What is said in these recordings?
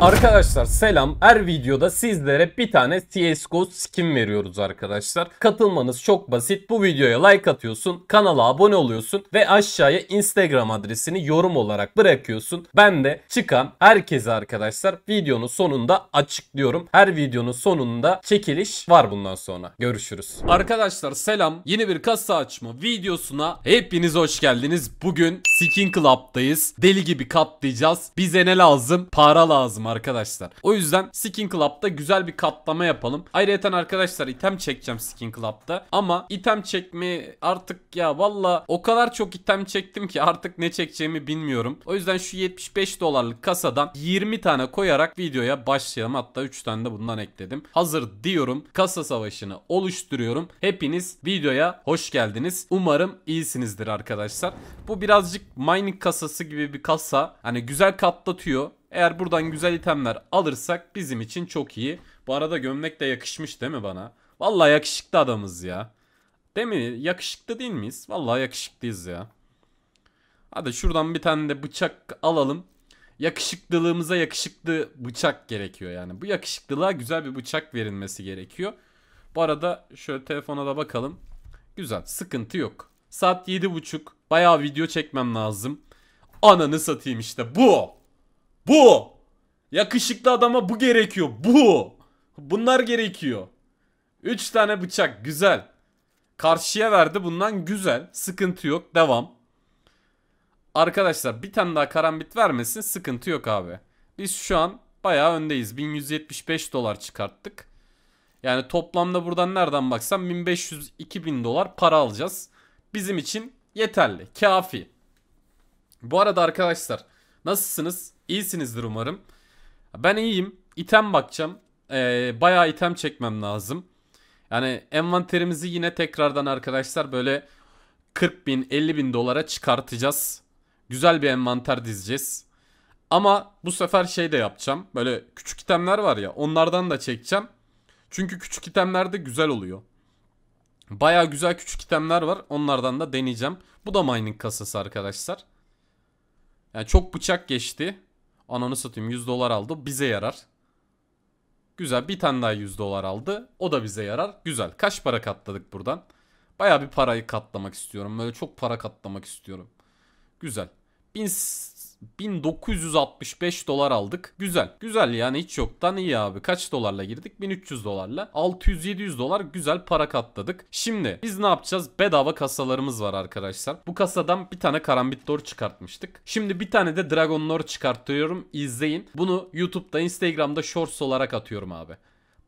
Arkadaşlar selam. Her videoda sizlere bir tane CSGO skin veriyoruz arkadaşlar. Katılmanız çok basit. Bu videoya like atıyorsun, kanala abone oluyorsun ve aşağıya Instagram adresini yorum olarak bırakıyorsun. Ben de çıkan herkese arkadaşlar videonun sonunda açıklıyorum. Her videonun sonunda çekiliş var bundan sonra. Görüşürüz. Arkadaşlar selam. Yeni bir kasa açma videosuna hepiniz hoş geldiniz. Bugün Skin Club'dayız. Deli gibi katlayacağız. Bize ne lazım? Para lazım lazım arkadaşlar. O yüzden Skin Club'da güzel bir katlama yapalım. Ayrıca arkadaşlar item çekeceğim Skin Club'da. Ama item çekme artık ya valla o kadar çok item çektim ki artık ne çekeceğimi bilmiyorum. O yüzden şu 75 dolarlık kasadan 20 tane koyarak videoya başlayalım. Hatta 3 tane de bundan ekledim. Hazır diyorum. Kasa savaşını oluşturuyorum. Hepiniz videoya hoş geldiniz. Umarım iyisinizdir arkadaşlar. Bu birazcık mining kasası gibi bir kasa. Hani güzel katlatıyor. Eğer buradan güzel itemler alırsak bizim için çok iyi. Bu arada gömlek de yakışmış değil mi bana? Vallahi yakışıklı adamız ya. Değil mi? Yakışıklı değil miyiz? Vallahi yakışıklıyız ya. Hadi şuradan bir tane de bıçak alalım. Yakışıklılığımıza yakışıklı bıçak gerekiyor yani. Bu yakışıklılığa güzel bir bıçak verilmesi gerekiyor. Bu arada şöyle telefona da bakalım. Güzel sıkıntı yok. Saat 7.30 bayağı video çekmem lazım. Ananı satayım işte bu. Bu. Yakışıklı adama bu gerekiyor. Bu. Bunlar gerekiyor. 3 tane bıçak güzel. Karşıya verdi bundan güzel. Sıkıntı yok. Devam. Arkadaşlar bir tane daha karambit vermesin sıkıntı yok abi. Biz şu an bayağı öndeyiz. 1175 dolar çıkarttık. Yani toplamda buradan nereden baksam 1500-2000 dolar para alacağız. Bizim için yeterli, kafi. Bu arada arkadaşlar nasılsınız? İyisinizdir umarım. Ben iyiyim. İtem bakacağım. Ee, bayağı item çekmem lazım. Yani envanterimizi yine tekrardan arkadaşlar böyle 40 bin 50 bin dolara çıkartacağız. Güzel bir envanter dizeceğiz. Ama bu sefer şey de yapacağım. Böyle küçük itemler var ya onlardan da çekeceğim. Çünkü küçük itemler de güzel oluyor. Baya güzel küçük itemler var. Onlardan da deneyeceğim. Bu da mining kasası arkadaşlar. Yani çok bıçak geçti. Ananı satayım 100 dolar aldı bize yarar. Güzel bir tane daha 100 dolar aldı. O da bize yarar. Güzel. Kaç para katladık buradan? Baya bir parayı katlamak istiyorum. Böyle çok para katlamak istiyorum. Güzel. 1000 1965 dolar aldık. Güzel. Güzel yani hiç yoktan iyi abi. Kaç dolarla girdik? 1300 dolarla. 600-700 dolar güzel para katladık. Şimdi biz ne yapacağız? Bedava kasalarımız var arkadaşlar. Bu kasadan bir tane karambit doğru çıkartmıştık. Şimdi bir tane de dragon lore çıkartıyorum. İzleyin. Bunu YouTube'da, Instagram'da shorts olarak atıyorum abi.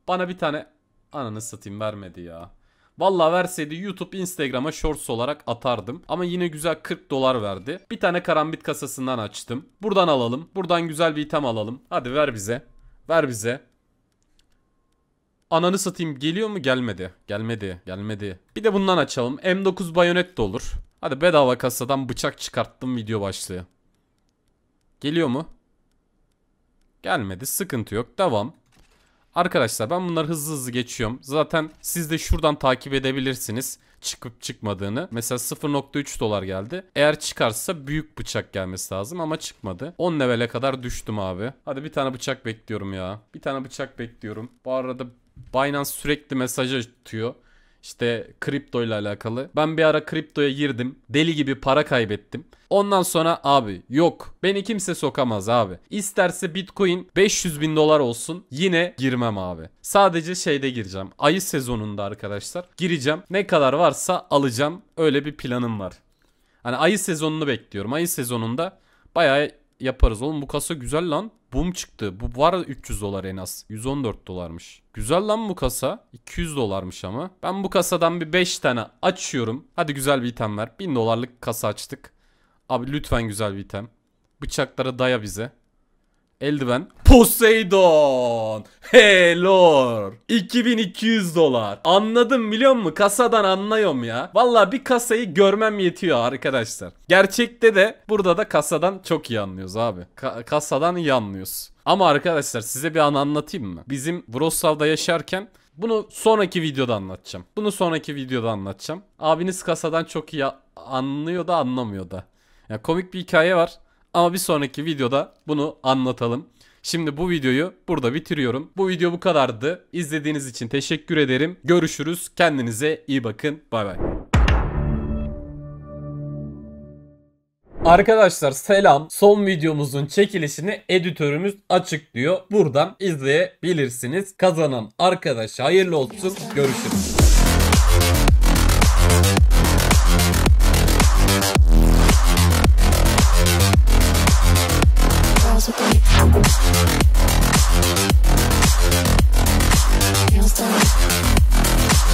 Bana bir tane ananı satayım vermedi ya. Valla verseydi YouTube Instagram'a shorts olarak atardım. Ama yine güzel 40 dolar verdi. Bir tane karambit kasasından açtım. Buradan alalım. Buradan güzel bir item alalım. Hadi ver bize. Ver bize. Ananı satayım geliyor mu? Gelmedi. Gelmedi. Gelmedi. Bir de bundan açalım. M9 bayonet de olur. Hadi bedava kasadan bıçak çıkarttım video başlığı. Geliyor mu? Gelmedi. Sıkıntı yok. Devam. Arkadaşlar ben bunları hızlı hızlı geçiyorum. Zaten siz de şuradan takip edebilirsiniz çıkıp çıkmadığını. Mesela 0.3 dolar geldi. Eğer çıkarsa büyük bıçak gelmesi lazım ama çıkmadı. 10 levele kadar düştüm abi. Hadi bir tane bıçak bekliyorum ya. Bir tane bıçak bekliyorum. Bu arada Binance sürekli mesaj atıyor. İşte kripto ile alakalı. Ben bir ara kriptoya girdim. Deli gibi para kaybettim. Ondan sonra abi yok beni kimse sokamaz abi. İsterse bitcoin 500 bin dolar olsun yine girmem abi. Sadece şeyde gireceğim. Ayı sezonunda arkadaşlar gireceğim. Ne kadar varsa alacağım. Öyle bir planım var. Hani ayı sezonunu bekliyorum. Ayı sezonunda bayağı yaparız. Oğlum bu kasa güzel lan. Bum çıktı. Bu var 300 dolar en az. 114 dolarmış. Güzel lan bu kasa. 200 dolarmış ama. Ben bu kasadan bir 5 tane açıyorum. Hadi güzel bir item ver. 1000 dolarlık kasa açtık. Abi lütfen güzel bir item. Bıçaklara daya bize. Eldiven. Poseidon. Helor. 2200 dolar. Anladım biliyor musun? Kasadan anlıyorum ya. Valla bir kasayı görmem yetiyor arkadaşlar. Gerçekte de burada da kasadan çok iyi anlıyoruz abi. Ka kasadan iyi anlıyoruz. Ama arkadaşlar size bir an anlatayım mı? Bizim Wrocław'da yaşarken bunu sonraki videoda anlatacağım. Bunu sonraki videoda anlatacağım. Abiniz kasadan çok iyi anlıyor da anlamıyor da. Ya komik bir hikaye var. Ama bir sonraki videoda bunu anlatalım. Şimdi bu videoyu burada bitiriyorum. Bu video bu kadardı. İzlediğiniz için teşekkür ederim. Görüşürüz. Kendinize iyi bakın. Bay bay. Arkadaşlar selam. Son videomuzun çekilişini editörümüz açıklıyor. Buradan izleyebilirsiniz. Kazanan arkadaş hayırlı olsun. Görüşürüz.